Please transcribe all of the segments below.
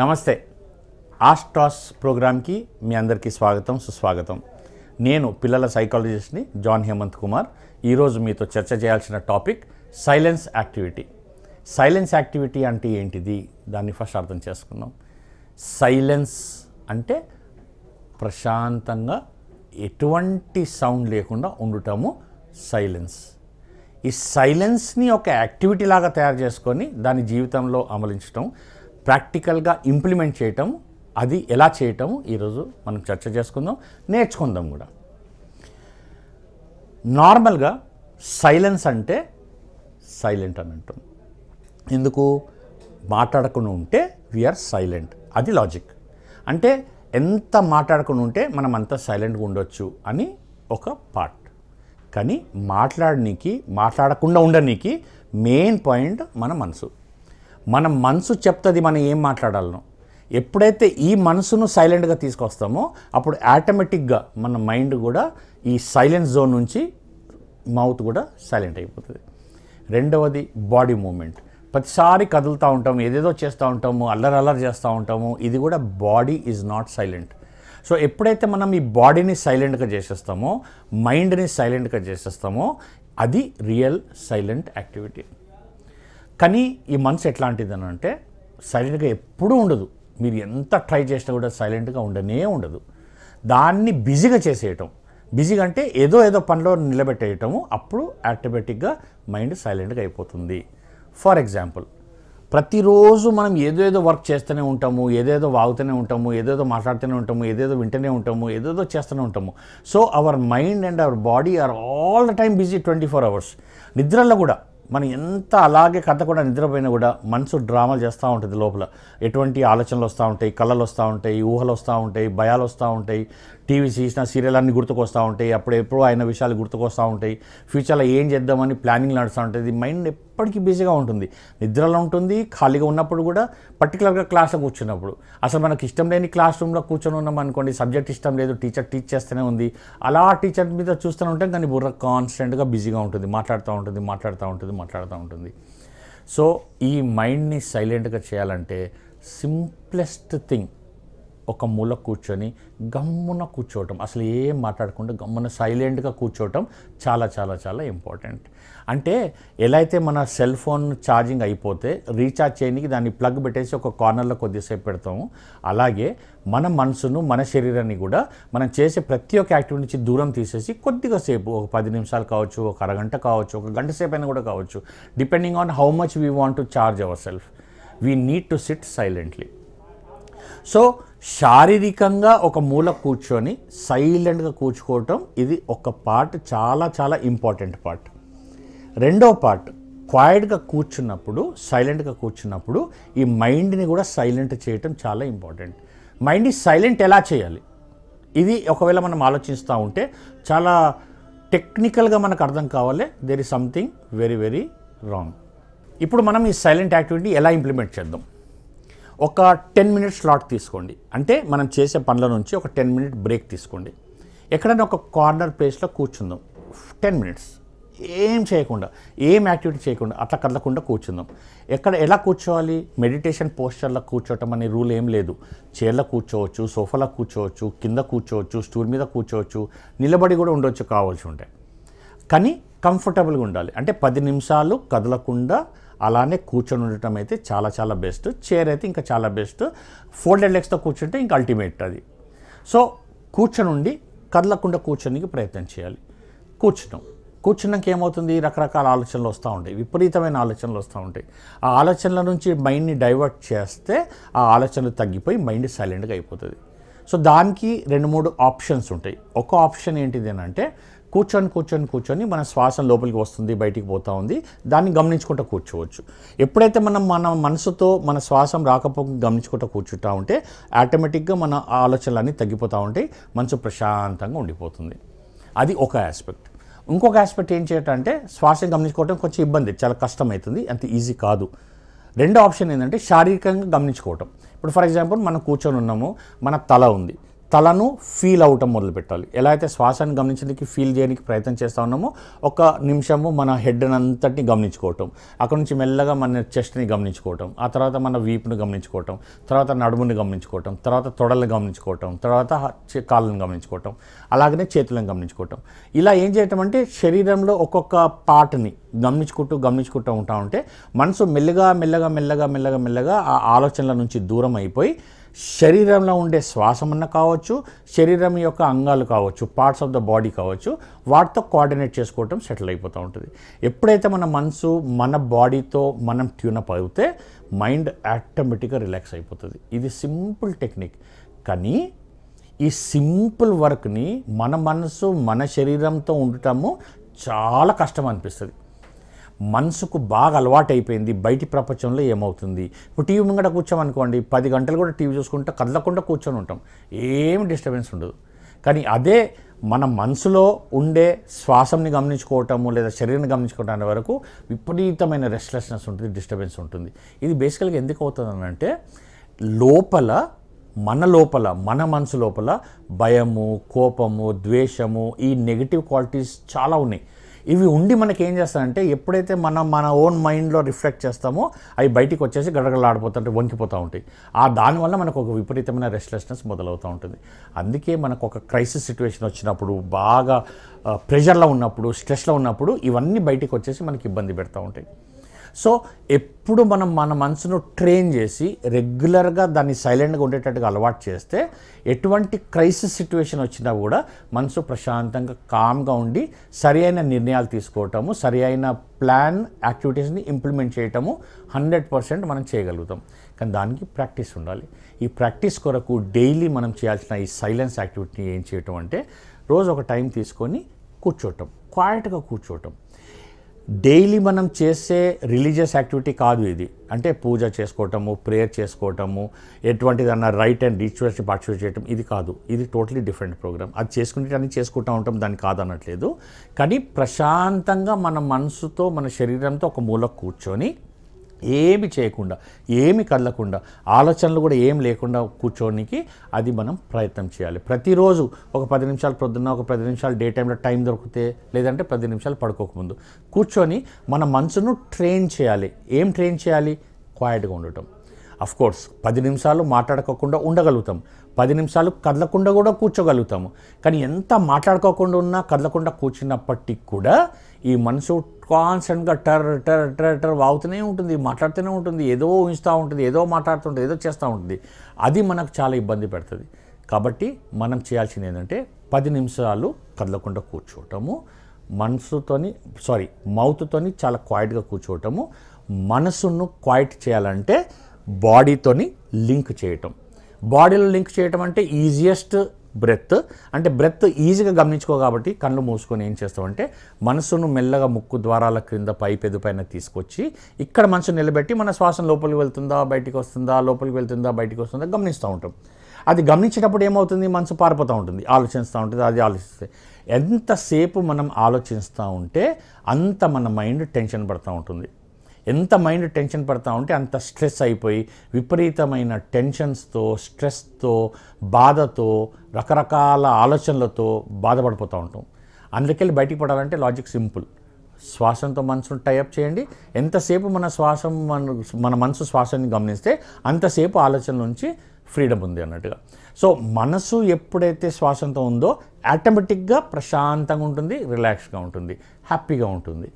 నమస్తే ఆస్ట్రాస్ ప్రోగ్రామ్కి మీ అందరికీ స్వాగతం సుస్వాగతం నేను పిల్లల సైకాలజిస్ట్ని జాన్ హేమంత్ కుమార్ ఈరోజు మీతో చర్చ చేయాల్సిన topic silence activity silence activity అంటే ఏంటిది దాన్ని ఫస్ట్ అర్థం చేసుకున్నాం సైలెన్స్ అంటే ప్రశాంతంగా ఎటువంటి సౌండ్ లేకుండా ఉండటము సైలెన్స్ ఈ సైలెన్స్ని ఒక యాక్టివిటీ లాగా తయారు చేసుకొని దాని జీవితంలో అమలించడం ప్రాక్టికల్గా ఇంప్లిమెంట్ చేయటం అది ఎలా చేయటం ఈరోజు మనం చర్చ చేసుకుందాం నేర్చుకుందాం కూడా నార్మల్గా సైలెన్స్ అంటే సైలెంట్ అని అంటాం ఎందుకు మాట్లాడకుండా ఉంటే వీఆర్ సైలెంట్ అది లాజిక్ అంటే ఎంత మాట్లాడకుండా ఉంటే మనం అంత సైలెంట్గా ఉండొచ్చు అని ఒక పార్ట్ కానీ మాట్లాడనీకి మాట్లాడకుండా ఉండనీకి మెయిన్ పాయింట్ మన మనసు మన మనసు చెప్తుంది మనం ఏం మాట్లాడాలను ఎప్పుడైతే ఈ మనసును సైలెంట్గా తీసుకొస్తామో అప్పుడు ఆటోమేటిక్గా మన మైండ్ కూడా ఈ సైలెంట్ జోన్ నుంచి మౌత్ కూడా సైలెంట్ అయిపోతుంది రెండవది బాడీ మూమెంట్ ప్రతిసారి కదులుతూ ఉంటాము ఏదేదో చేస్తూ ఉంటాము అల్లరి చేస్తూ ఉంటాము ఇది కూడా body is not silent so ఎప్పుడైతే మనం ఈ బాడీని సైలెంట్గా చేసేస్తామో మైండ్ని సైలెంట్గా చేసేస్తామో అది రియల్ సైలెంట్ యాక్టివిటీ కానీ ఈ మనసు ఎట్లాంటిదని అంటే సైలెంట్గా ఎప్పుడూ ఉండదు మీరు ఎంత ట్రై చేసినా కూడా సైలెంట్గా ఉండనే ఉండదు దాన్ని బిజీగా చేసేయటం బిజీగా అంటే ఏదో ఏదో పనిలో నిలబెట్టేయటము అప్పుడు ఆటోమేటిక్గా మైండ్ సైలెంట్గా అయిపోతుంది ఫర్ ఎగ్జాంపుల్ ప్రతిరోజు మనం ఏదో ఏదో వర్క్ చేస్తూనే ఉంటాము ఏదేదో వాగుతూనే ఉంటాము ఏదేదో మాట్లాడుతూనే ఉంటాము ఏదేదో వింటూనే ఉంటాము ఏదేదో చేస్తూనే ఉంటాము so our mind and our body are all the time busy twenty four hours నిద్రలో కూడా మనం ఎంత అలాగే కూడా నిద్రపోయినా కూడా మనసు డ్రామాలు చేస్తూ ఉంటుంది లోపల ఎటువంటి ఆలోచనలు వస్తూ ఉంటాయి కళలు వస్తూ ఉంటాయి ఊహలు వస్తూ ఉంటాయి భయాలు వస్తూ ఉంటాయి టీవీ చేసిన సీరియల్ అన్ని గుర్తుకొస్తూ ఉంటాయి అప్పుడు ఎప్పుడు ఆయన విషయాలు గుర్తుకొస్తూ ఉంటాయి ఫ్యూచర్లో ఏం చేద్దామని ప్లానింగ్ నడుస్తూ ఉంటుంది మైండ్ ఎప్పటికీ బిజీగా ఉంటుంది నిద్రలో ఉంటుంది ఖాళీగా ఉన్నప్పుడు కూడా పర్టికులర్గా క్లాస్లో కూర్చున్నప్పుడు అసలు మనకి ఇష్టం లేని క్లాస్ రూమ్లో కూర్చొని ఉన్నాం అనుకోండి సబ్జెక్ట్ ఇష్టం లేదు టీచర్ టీచ్ చేస్తూనే ఉంది అలా టీచర్ మీద చూస్తూనే ఉంటాం కానీ బుర్ర కాన్స్టెంట్గా బిజీగా ఉంటుంది మాట్లాడుతూ ఉంటుంది మాట్లాడుతూ ఉంటుంది మాట్లాడుతూ ఉంటుంది సో ఈ మైండ్ని సైలెంట్గా చేయాలంటే సింప్లెస్ట్ థింగ్ ఒక మూల కూర్చొని గమ్మున కూర్చోవటం అసలు ఏం మాట్లాడకుండా గమ్మున సైలెంట్గా కూర్చోవటం చాలా చాలా చాలా ఇంపార్టెంట్ అంటే ఎలా అయితే మన సెల్ ఫోన్ ఛార్జింగ్ అయిపోతే రీఛార్జ్ చేయడానికి దాన్ని ప్లగ్ పెట్టేసి ఒక కార్నర్లో కొద్దిసేపు పెడతాము అలాగే మన మనసును మన శరీరాన్ని కూడా మనం చేసే ప్రతి ఒక్క యాక్టివిటీ నుంచి దూరం తీసేసి కొద్దిగా సేపు ఒక పది నిమిషాలు కావచ్చు ఒక అరగంట కావచ్చు ఒక గంట సేపు అయినా కూడా కావచ్చు depending on how much we want to charge our self we need to sit silently so శారీరకంగా ఒక మూల కూర్చొని సైలెంట్గా కూర్చుకోవటం ఇది ఒక పార్ట్ చాలా చాలా ఇంపార్టెంట్ పార్ట్ రెండో పార్ట్ క్వైట్గా కూర్చున్నప్పుడు సైలెంట్గా కూర్చున్నప్పుడు ఈ మైండ్ని కూడా సైలెంట్ చేయటం చాలా ఇంపార్టెంట్ మైండ్ సైలెంట్ ఎలా చేయాలి ఇది ఒకవేళ మనం ఆలోచిస్తూ ఉంటే చాలా టెక్నికల్గా మనకు అర్థం కావాలి there is something very very wrong ఇప్పుడు మనం ఈ సైలెంట్ యాక్టివిటీ ఎలా ఇంప్లిమెంట్ చేద్దాం ఒక టెన్ మినిట్స్ స్లాట్ తీసుకోండి అంటే మనం చేసే పనుల నుంచి ఒక టెన్ మినిట్ బ్రేక్ తీసుకోండి ఎక్కడైనా ఒక కార్నర్ ప్లేస్లో కూర్చుందాం టెన్ మినిట్స్ ఏం చేయకుండా ఏం యాక్టివిటీ చేయకుండా అట్లా కదలకుండా కూర్చుందాం ఎక్కడ ఎలా కూర్చోవాలి మెడిటేషన్ పోస్చర్లో కూర్చోవటం అనే రూల్ ఏం లేదు చైర్లో కూర్చోవచ్చు సోఫాలో కూర్చోవచ్చు కింద కూర్చోవచ్చు స్టూల్ మీద కూర్చోవచ్చు నిలబడి కూడా ఉండవచ్చు కావాల్సి ఉంటాయి కానీ కంఫర్టబుల్గా ఉండాలి అంటే పది నిమిషాలు కదలకుండా అలానే కూర్చొని ఉండటం అయితే చాలా చాలా బెస్ట్ చైర్ అయితే ఇంకా చాలా బెస్ట్ ఫోల్డెడ్ లెగ్స్తో కూర్చుంటే ఇంకా అల్టిమేట్ అది సో కూర్చొనుండి కదలకుండా కూర్చోడానికి ప్రయత్నం చేయాలి కూర్చున్నాం కూర్చున్నాక ఏమవుతుంది రకరకాల ఆలోచనలు వస్తూ ఉంటాయి విపరీతమైన ఆలోచనలు వస్తూ ఉంటాయి ఆ ఆలోచనల నుంచి మైండ్ని డైవర్ట్ చేస్తే ఆ ఆలోచనలు తగ్గిపోయి మైండ్ సైలెంట్గా అయిపోతుంది సో దానికి రెండు మూడు ఆప్షన్స్ ఉంటాయి ఒక ఆప్షన్ ఏంటిది అంటే కూర్చొని కూర్చొని కూర్చొని మన శ్వాస లోపలికి వస్తుంది బయటికి పోతూ ఉంది దాన్ని గమనించుకుంటూ కూర్చోవచ్చు ఎప్పుడైతే మనం మన మనసుతో మన శ్వాసం రాకపోక గమనించుకుంటూ కూర్చుంటా ఉంటే ఆటోమేటిక్గా మన ఆలోచనలన్నీ తగ్గిపోతూ ఉంటాయి మనసు ప్రశాంతంగా ఉండిపోతుంది అది ఒక ఆస్పెక్ట్ ఇంకొక ఆస్పెక్ట్ ఏం చేయటం అంటే శ్వాసం గమనించుకోవటం కొంచెం ఇబ్బంది చాలా కష్టమవుతుంది అంత ఈజీ కాదు రెండో ఆప్షన్ ఏంటంటే శారీరకంగా గమనించుకోవటం ఇప్పుడు ఫర్ ఎగ్జాంపుల్ మనం కూర్చొని ఉన్నాము మన తల ఉంది తలను ఫీల్ అవటం మొదలుపెట్టాలి ఎలా అయితే శ్వాసను గమనించడానికి ఫీల్ చేయడానికి ప్రయత్నం చేస్తూ ఉన్నామో ఒక నిమిషము మన హెడ్ని అంతటిని గమనించుకోవటం అక్కడ నుంచి మెల్లగా మన చెస్ట్ని గమనించుకోవటం ఆ తర్వాత మన వీపును గమనించుకోవటం తర్వాత నడుముని గమనించుకోవటం తర్వాత తొడలను గమనించుకోవటం తర్వాత కాళ్ళను గమనించుకోవటం అలాగనే చేతులను గమనించుకోవటం ఇలా ఏం చేయటం అంటే శరీరంలో ఒక్కొక్క పాటని గమనించుకుంటూ గమనించుకుంటూ ఉంటా ఉంటే మనసు మెల్లగా మెల్లగా మెల్లగా మెల్లగా మెల్లగా ఆ ఆలోచనల నుంచి దూరం అయిపోయి శరీరంలో ఉండే శ్వాసమున్న కావచ్చు శరీరం యొక్క అంగాలు కావచ్చు పార్ట్స్ ఆఫ్ ద బాడీ కావచ్చు వాటితో కోఆర్డినేట్ చేసుకోవటం సెటిల్ అయిపోతూ ఉంటుంది ఎప్పుడైతే మన మనసు మన బాడీతో మనం ట్యూనప్ అవుతే మైండ్ ఆటోమేటిక్గా రిలాక్స్ అయిపోతుంది ఇది సింపుల్ టెక్నిక్ కానీ ఈ సింపుల్ వర్క్ని మన మనసు మన శరీరంతో ఉండటము చాలా కష్టం అనిపిస్తుంది మనసుకు బాగా అలవాటైపోయింది బయటి ప్రపంచంలో ఏమవుతుంది ఇప్పుడు టీవీ ముంగట కూర్చోమనుకోండి పది గంటలు కూడా టీవీ చూసుకుంటే కదలకుండా కూర్చొని ఉంటాం ఏం డిస్టర్బెన్స్ ఉండదు కానీ అదే మన మనసులో ఉండే శ్వాసంని గమనించుకోవటము లేదా శరీరాన్ని గమనించుకోవటం వరకు విపరీతమైన రెస్ట్లెస్నెస్ ఉంటుంది డిస్టర్బెన్స్ ఉంటుంది ఇది బేసికల్గా ఎందుకు అవుతుంది అంటే లోపల మన లోపల మన మనసు లోపల భయము కోపము ద్వేషము ఈ నెగిటివ్ క్వాలిటీస్ చాలా ఉన్నాయి ఇవి ఉండి మనకి ఏం చేస్తారంటే ఎప్పుడైతే మనం మన ఓన్ మైండ్లో రిఫ్లెక్ట్ చేస్తామో అవి బయటికి వచ్చేసి గడగడలాడిపోతుంటే వంకిపోతూ ఉంటాయి ఆ దానివల్ల మనకు ఒక విపరీతమైన రెస్ట్లెస్నెస్ మొదలవుతూ ఉంటుంది అందుకే మనకు ఒక క్రైసిస్ సిచ్యువేషన్ వచ్చినప్పుడు బాగా ప్రెషర్లో ఉన్నప్పుడు స్ట్రెస్లో ఉన్నప్పుడు ఇవన్నీ బయటికి వచ్చేసి మనకి ఇబ్బంది పెడతా ఉంటాయి సో ఎప్పుడు మనం మన మనసును ట్రైన్ చేసి రెగ్యులర్గా దాన్ని సైలెంట్గా ఉండేటట్టుగా అలవాటు చేస్తే ఎటువంటి క్రైసిస్ సిచ్యువేషన్ వచ్చినా కూడా మనసు ప్రశాంతంగా కామ్గా ఉండి సరి అయిన నిర్ణయాలు తీసుకోవటము సరి అయిన ప్లాన్ యాక్టివిటీస్ని ఇంప్లిమెంట్ చేయటము హండ్రెడ్ పర్సెంట్ మనం చేయగలుగుతాం కానీ దానికి ప్రాక్టీస్ ఉండాలి ఈ ప్రాక్టీస్ కొరకు డైలీ మనం చేయాల్సిన ఈ సైలెన్స్ యాక్టివిటీని ఏం చేయటం అంటే రోజు ఒక టైం తీసుకొని కూర్చోవటం క్వాయిట్గా కూర్చోవటం డైలీ మనం చేసే రిలీజియస్ యాక్టివిటీ కాదు ఇది అంటే పూజ చేసుకోవటము ప్రేయర్ చేసుకోవటము ఎటువంటిదన్నా రైట్ అండ్ రిచువల్స్ పార్టిసిపేట్ చేయటం ఇది కాదు ఇది టోటలీ డిఫరెంట్ ప్రోగ్రామ్ అది చేసుకునేటాన్ని చేసుకుంటూ ఉంటాం దాన్ని కాదనట్లేదు కానీ ప్రశాంతంగా మన మనసుతో మన శరీరంతో ఒక మూల కూర్చొని ఏమి చేయకుండా ఏమి కదలకుండా ఆలోచనలు కూడా ఏం లేకుండా కూర్చోడానికి అది మనం ప్రయత్నం చేయాలి ప్రతిరోజు ఒక పది నిమిషాలు ప్రొద్దున్న ఒక పది నిమిషాలు డే టైంలో టైం దొరికితే లేదంటే పది నిమిషాలు పడుకోకముందు కూర్చొని మన మనసును ట్రైన్ చేయాలి ఏం ట్రైన్ చేయాలి క్వాయిట్గా ఉండటం కోర్స్ పది నిమిషాలు మాట్లాడుకోకుండా ఉండగలుగుతాం పది నిమిషాలు కదలకుండా కూడా కూర్చోగలుగుతాము కానీ ఎంత మాట్లాడుకోకుండా ఉన్నా కదలకుండా కూర్చున్నప్పటికీ కూడా ఈ మనసు కాన్స్టెంట్గా టర్ టర్ టర్ టర్ వాగుతూనే ఉంటుంది మాట్లాడుతూనే ఉంటుంది ఏదో ఊహిస్తూ ఉంటుంది ఏదో మాట్లాడుతుంటుంది ఏదో చేస్తూ ఉంటుంది అది మనకు చాలా ఇబ్బంది పెడుతుంది కాబట్టి మనం చేయాల్సింది ఏంటంటే పది నిమిషాలు కదలకుండా కూర్చోవటము మనసుతోని సారీ మౌత్తోని చాలా క్వైట్గా కూర్చోవటము మనసును క్వైట్ చేయాలంటే బాడీతోని లింక్ చేయటం బాడీలో లింక్ చేయటం అంటే ఈజియెస్ట్ బ్రెత్ అంటే బ్రెత్ ఈజీగా గమనించుకో కాబట్టి కళ్ళు మూసుకొని ఏం చేస్తామంటే మనసును మెల్లగా ముక్కు ద్వారాల క్రింద పై పెదు పైన తీసుకొచ్చి ఇక్కడ మనసు నిలబెట్టి మన శ్వాసం లోపలికి వెళ్తుందా బయటికి వస్తుందా లోపలికి వెళ్తుందా బయటికి వస్తుందా గమనిస్తూ ఉంటాం అది గమనించేటప్పుడు ఏమవుతుంది మనసు పారిపోతూ ఉంటుంది ఆలోచిస్తూ ఉంటుంది అది ఆలోచిస్తే ఎంతసేపు మనం ఆలోచిస్తూ ఉంటే అంత మన మైండ్ టెన్షన్ పడుతూ ఉంటుంది ఎంత మైండ్ టెన్షన్ పడతా ఉంటే అంత స్ట్రెస్ అయిపోయి విపరీతమైన టెన్షన్స్తో స్ట్రెస్తో బాధతో రకరకాల ఆలోచనలతో బాధపడిపోతూ ఉంటాం అందుకెళ్ళి బయటికి పడాలంటే లాజిక్ సింపుల్ శ్వాసంతో మనసును టైఅప్ చేయండి ఎంతసేపు మన శ్వాసం మన మన మనసు శ్వాసాన్ని గమనిస్తే అంతసేపు ఆలోచన నుంచి ఫ్రీడమ్ ఉంది అన్నట్టుగా సో మనసు ఎప్పుడైతే శ్వాసంతో ఉందో ఆటోమేటిక్గా ప్రశాంతంగా ఉంటుంది రిలాక్స్గా ఉంటుంది హ్యాపీగా ఉంటుంది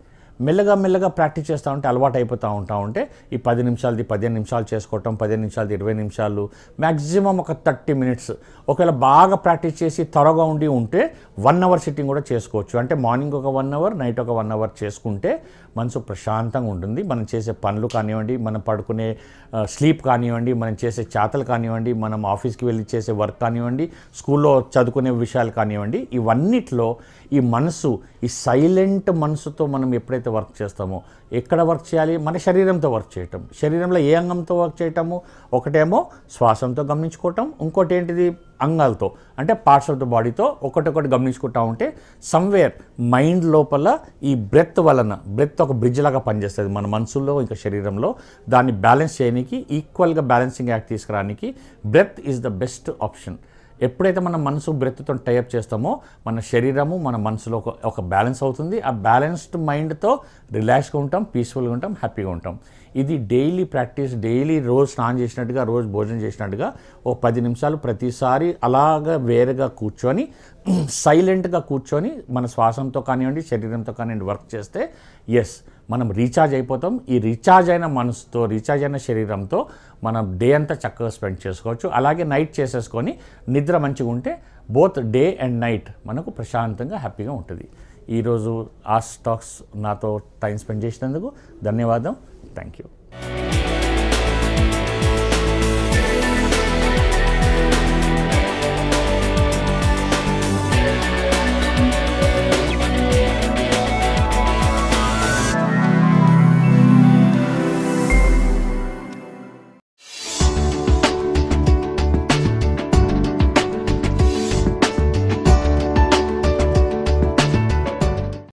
మెల్లగా మెల్లగా ప్రాక్టీస్ చేస్తూ ఉంటే అలవాటు అయిపోతూ ఉంటా ఉంటే ఈ పది నిమిషాలది పదిహేను నిమిషాలు చేసుకోవటం పదిహేను నిమిషాలది ఇరవై నిమిషాలు మ్యాక్సిమం ఒక థర్టీ మినిట్స్ ఒకవేళ బాగా ప్రాక్టీస్ చేసి త్వరగా ఉండి ఉంటే వన్ అవర్ సిట్టింగ్ కూడా చేసుకోవచ్చు అంటే మార్నింగ్ ఒక వన్ అవర్ నైట్ ఒక వన్ అవర్ చేసుకుంటే మనసు ప్రశాంతంగా ఉంటుంది మనం చేసే పనులు కానివ్వండి మనం పడుకునే స్లీప్ కానివ్వండి మనం చేసే చేతలు కానివ్వండి మనం ఆఫీస్కి వెళ్ళి చేసే వర్క్ కానివ్వండి స్కూల్లో చదువుకునే విషయాలు కానివ్వండి ఇవన్నిట్లో ఈ మనసు ఈ సైలెంట్ మనసుతో మనం ఎప్పుడైతే వర్క్ చేస్తామో ఎక్కడ వర్క్ చేయాలి మన శరీరంతో వర్క్ చేయటం శరీరంలో ఏ అంగంతో వర్క్ చేయటము ఒకటేమో శ్వాసంతో గమనించుకోవటం ఇంకోటి ఏంటిది అంగాలతో అంటే పార్ట్స్ ఆఫ్ ద బాడీతో ఒకటొకటి గమనించుకుంటా ఉంటే సమ్వేర్ మైండ్ లోపల ఈ బ్రెత్ వలన బ్రెత్ ఒక బ్రిడ్జ్ లాగా పనిచేస్తుంది మన మనసులో ఇంకా శరీరంలో దాన్ని బ్యాలెన్స్ చేయడానికి ఈక్వల్గా బ్యాలెన్సింగ్ యాక్ట్ తీసుకురానికి breath is the best option ఎప్పుడైతే మన మనసు బ్రెత్తుతో టైఅప్ చేస్తామో మన శరీరము మన మనసులో ఒక ఒక బ్యాలెన్స్ అవుతుంది ఆ బ్యాలెన్స్డ్ మైండ్తో రిలాక్స్గా ఉంటాం పీస్ఫుల్గా ఉంటాం హ్యాపీగా ఉంటాం ఇది డైలీ ప్రాక్టీస్ డైలీ రోజు స్నానం చేసినట్టుగా రోజు భోజనం చేసినట్టుగా ఓ పది నిమిషాలు ప్రతిసారి అలాగ వేరుగా కూర్చొని సైలెంట్గా కూర్చొని మన శ్వాసంతో కానివ్వండి శరీరంతో కానివ్వండి వర్క్ చేస్తే ఎస్ మనం రీఛార్జ్ అయిపోతాం ఈ రీఛార్జ్ అయిన మనసుతో రీఛార్జ్ అయిన శరీరంతో మనం డే అంతా చక్కగా స్పెండ్ చేసుకోవచ్చు అలాగే నైట్ చేసేసుకొని నిద్ర మంచిగా ఉంటే బోత్ డే అండ్ నైట్ మనకు ప్రశాంతంగా హ్యాపీగా ఉంటుంది ఈరోజు ఆ స్టాక్స్ నాతో టైం స్పెండ్ చేసినందుకు ధన్యవాదం థ్యాంక్ యూ